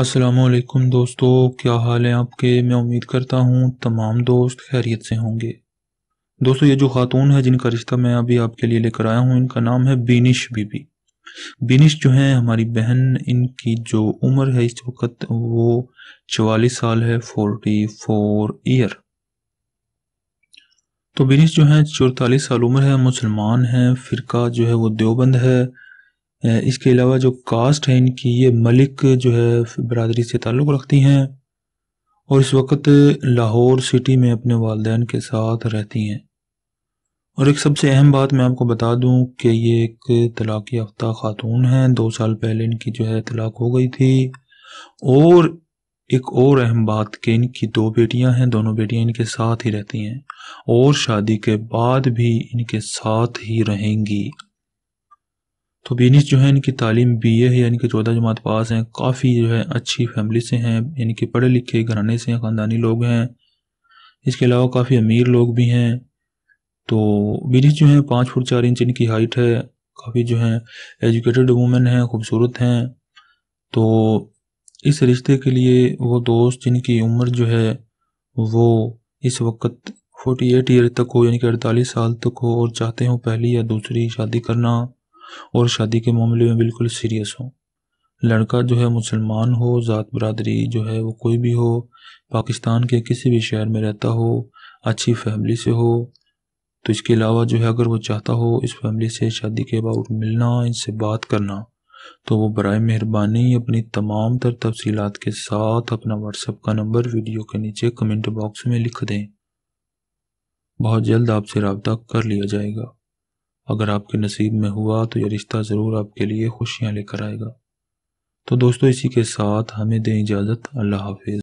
असलकुम दोस्तों क्या हाल है आपके मैं उम्मीद करता हूँ तमाम दोस्त खैरियत से होंगे दोस्तों ये जो खातून है जिनका रिश्ता मैं अभी आपके लिए लेकर आया हूँ इनका नाम है बीनिश बीबी बीनिश जो है हमारी बहन इनकी जो उम्र है इस वक्त वो चवालीस साल है फोर्टी फोर ईयर तो बीनिश जो है चौतालीस साल उम्र है मुसलमान है फ़िरका जो है वो देवबंद है इसके अलावा जो कास्ट है इनकी ये मलिक जो है बरदरी से ताल्लुक़ रखती हैं और इस वक्त लाहौर सिटी में अपने वालदेन के साथ रहती हैं और एक सबसे अहम बात मैं आपको बता दूं कि ये एक तलाक़ याफ्ता ख़ातून हैं दो साल पहले इनकी जो है तलाक हो गई थी और एक और अहम बात कि इनकी दो बेटियां हैं दोनों बेटियां इनके साथ ही रहती हैं और शादी के बाद भी इनके साथ ही रहेंगी तो बीनिस जो है इनकी तालीम बी ए है यानी कि चौदह जमात पास हैं काफ़ी जो है अच्छी फैमिली से हैं यानी कि पढ़े लिखे घराने से हैं ख़ानदानी लोग हैं इसके अलावा काफ़ी अमीर लोग भी हैं तो बीनिस जो है पाँच फुट चार इंच इनकी हाइट है काफ़ी जो है एजुकेटेड वूमेन हैं खूबसूरत हैं तो इस रिश्ते के लिए वो दोस्त जिनकी उम्र जो है वो इस वक्त फोर्टी एट ईयर तक हो यानी कि अड़तालीस साल तक हो और चाहते हो पहली या दूसरी शादी करना और शादी के मामले में बिल्कुल सीरियस हो लड़का जो है मुसलमान हो ज़ात बरदरी जो है वो कोई भी हो पाकिस्तान के किसी भी शहर में रहता हो अच्छी फैमिली से हो तो इसके अलावा जो है अगर वो चाहता हो इस फैमिली से शादी के बाद मिलना इनसे बात करना तो वो बर मेहरबानी अपनी तमाम तर तफसीत के साथ अपना व्हाट्सएप का नंबर वीडियो के नीचे कमेंट बॉक्स में लिख दें बहुत जल्द आपसे रबता कर लिया जाएगा अगर आपके नसीब में हुआ तो यह रिश्ता ज़रूर आपके लिए खुशियाँ लेकर आएगा तो दोस्तों इसी के साथ हमें दें इजाज़त अल्लाह हाफिज़